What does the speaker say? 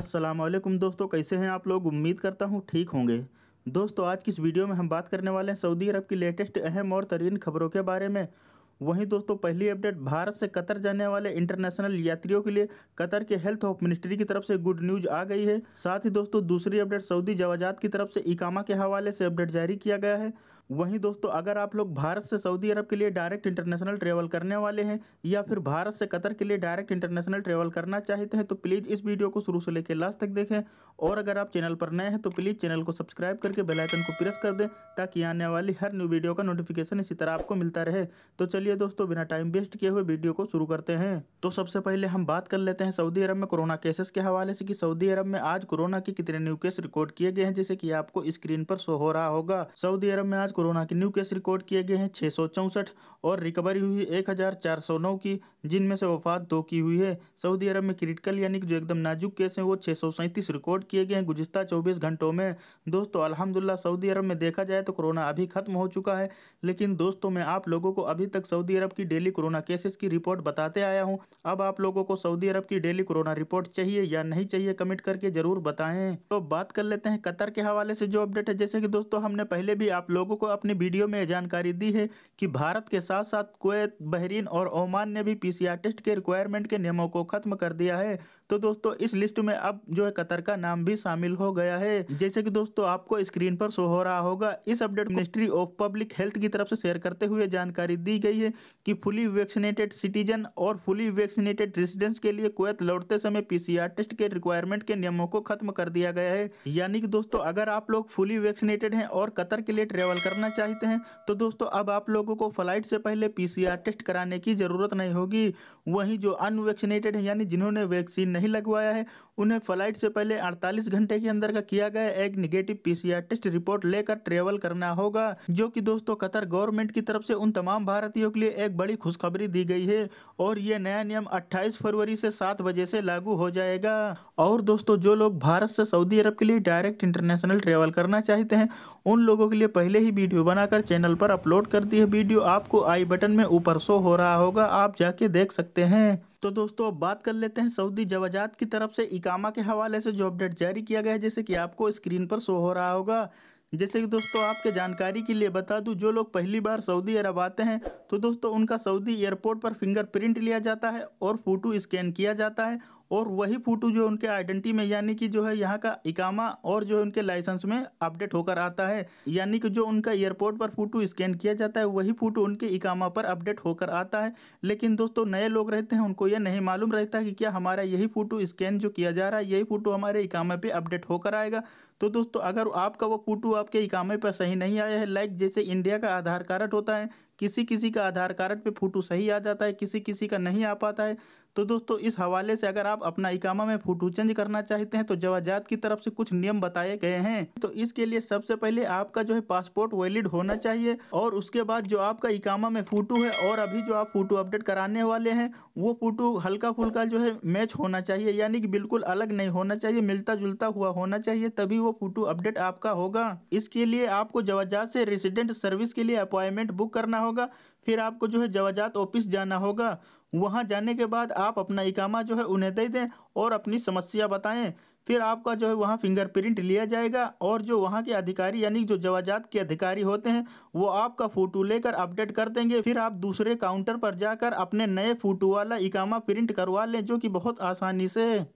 वालेकुम दोस्तों कैसे हैं आप लोग उम्मीद करता हूँ ठीक होंगे दोस्तों आज की इस वीडियो में हम बात करने वाले हैं सऊदी अरब की लेटेस्ट अहम और तरीन खबरों के बारे में वहीं दोस्तों पहली अपडेट भारत से कतर जाने वाले इंटरनेशनल यात्रियों के लिए कतर के हेल्थ ऑफ मिनिस्ट्री की तरफ से गुड न्यूज आ गई है साथ ही दोस्तों दूसरी अपडेट सऊदी जवाजात की तरफ से इकामा के हवाले से अपडेट जारी किया गया है वहीं दोस्तों अगर आप लोग भारत से सऊदी अरब के लिए डायरेक्ट इंटरनेशनल ट्रेवल करने वाले हैं या फिर भारत से कतर के लिए डायरेक्ट इंटरनेशनल ट्रेवल करना चाहते हैं तो प्लीज़ इस वीडियो को शुरू से लेकर लास्ट तक देखें और अगर आप चैनल पर नए हैं तो प्लीज़ चैनल को सब्सक्राइब करके बेलाइकन को प्रेस कर दें ताकि आने वाली हर न्यू वीडियो का नोटिफिकेशन इसी तरह आपको मिलता रहे तो चलिए दोस्तों बिना टाइम वेस्ट किए हुए वीडियो को शुरू करते हैं तो सबसे पहले हम बात कर लेते हैं सऊदी अरब में कोरोना केसेस के हवाले से कि सऊदी अरब में आज कोरोना के कितने न्यू केस रिकॉर्ड किए गए हैं जैसे कि आपको स्क्रीन पर शो हो रहा होगा सऊदी अरब में आज कोरोना के न्यू केस रिकॉर्ड किए गए हैं छः और रिकवरी हुई 1409 की जिनमें से वफात दो की हुई है सऊदी अरब में क्रिटिकल यानी कि जो एकदम नाजुक केस हैं वो छः रिकॉर्ड किए गए हैं गुजशत चौबीस घंटों में दोस्तों अलहमदिल्ला सऊदी अरब में देखा जाए तो कोरोना अभी ख़त्म हो चुका है लेकिन दोस्तों मैं आप लोगों को अभी तक सऊदी अरब की डेली कोरोना केसेस की रिपोर्ट बताते आया हूँ अब आप लोगों को सऊदी अरब की डेली कोरोना रिपोर्ट चाहिए या नहीं चाहिए कमेंट करके ज़रूर बताएँ तो बात कर लेते हैं कतर के हवाले से जो अपडेट है जैसे कि दोस्तों हमने पहले भी आप लोगों को अपने वीडियो में जानकारी दी है कि भारत के साथ साथ कुवैत बहरीन और ओमान ने भी पीसीआर टेस्ट के रिक्वायरमेंट के नियमों को खत्म कर दिया है तो दोस्तों इस लिस्ट में अब जो है कतर का नाम भी शामिल हो गया है जैसे कि दोस्तों आपको स्क्रीन पर शो हो रहा होगा इस update ministry of public health की तरफ से शेयर करते हुए जानकारी दी गई है कि फुली वैक्सीनेटेड सिटीजन और फुली वैक्सीनेटेड रेसिडेंट्स के लिए कुवैत लौटते समय पीसीआर टेस्ट के रिक्वायरमेंट के नियमों को खत्म कर दिया गया है यानी कि दोस्तों अगर आप लोग फुली वैक्सीनेटेड हैं और कतर के लिए ट्रेवल करना करना चाहते हैं तो दोस्तों अब आप लोगों को फ्लाइट से पहले पीसीआर टेस्ट कराने की ज़रूरत नहीं होगी वहीं जो अनवैक्सीनेटेड है यानी जिन्होंने वैक्सीन नहीं लगवाया है उन्हें फ्लाइट से पहले 48 घंटे के अंदर का किया गया एक निगेटिव पीसीआर टेस्ट रिपोर्ट लेकर ट्रेवल करना होगा जो कि दोस्तों कतर गवर्नमेंट की तरफ से उन तमाम भारतीयों के लिए एक बड़ी खुशखबरी दी गई है और ये नया नियम अट्ठाईस फरवरी से सात बजे से लागू हो जाएगा और दोस्तों जो लोग भारत से सऊदी अरब के लिए डायरेक्ट इंटरनेशनल ट्रेवल करना चाहते हैं उन लोगों के लिए पहले ही वीडियो बनाकर चैनल पर अपलोड कर दी है वीडियो आपको आई बटन में ऊपर शो हो रहा होगा आप जाके देख सकते हैं तो दोस्तों अब बात कर लेते हैं सऊदी जवाजात की तरफ से इकामा के हवाले से जो अपडेट जारी किया गया है जैसे कि आपको स्क्रीन पर शो हो रहा होगा जैसे कि दोस्तों आपके जानकारी के लिए बता दूं जो लोग पहली बार सऊदी अरब आते हैं तो दोस्तों उनका सऊदी एयरपोर्ट पर फिंगरप्रिंट लिया जाता है और फ़ोटो स्कैन किया जाता है और वही फ़ोटो जो उनके आइडेंटिटी में यानी कि जो है यहाँ का इकामा और जो है उनके लाइसेंस में अपडेट होकर आता है यानी कि जो उनका एयरपोर्ट पर फ़ोटो स्कैन किया जाता है वही फ़ोटो उनके इकामा पर अपडेट होकर आता है लेकिन दोस्तों नए लोग रहते हैं उनको यह नहीं मालूम रहता कि क्या हमारा यही फ़ोटो स्कैन जो किया जा रहा है यही फ़ोटो हमारे इकामे पर अपडेट होकर आएगा तो दोस्तों अगर आपका वो फ़ोटो आपके इकामे पर सही नहीं आया है लाइक जैसे इंडिया का आधार कार्ड होता है किसी किसी का आधार कार्ड पे फ़ोटो सही आ जाता है किसी किसी का नहीं आ पाता है तो दोस्तों इस हवाले से अगर आप अपना इकामा में फ़ोटो चेंज करना चाहते हैं तो जवाजात की तरफ से कुछ नियम बताए गए हैं तो इसके लिए सबसे पहले आपका जो है पासपोर्ट वैलिड होना चाहिए और उसके बाद जो आपका इकामा में फ़ोटो है और अभी जो आप फ़ोटो अपडेट कराने वाले हैं वो फ़ोटो हल्का फुल्का जो है मैच होना चाहिए यानी कि बिल्कुल अलग नहीं होना चाहिए मिलता जुलता हुआ होना चाहिए तभी वो फ़ोटो अपडेट आपका होगा इसके लिए आपको जवाजात से रेसिडेंट सर्विस के लिए अपॉइंटमेंट बुक करना होगा फिर आपको जो है जवाजात ऑफिस जाना होगा वहाँ जाने के बाद आप अपना इकामा जो है उन्हें दे दें और अपनी समस्या बताएं फिर आपका जो है वहाँ फिंगरप्रिंट लिया जाएगा और जो वहाँ के अधिकारी यानी जो जवाजात के अधिकारी होते हैं वो आपका फ़ोटो लेकर अपडेट कर देंगे फिर आप दूसरे काउंटर पर जाकर अपने नए फ़ोटो वाला इकामा प्रिंट करवा लें जो कि बहुत आसानी से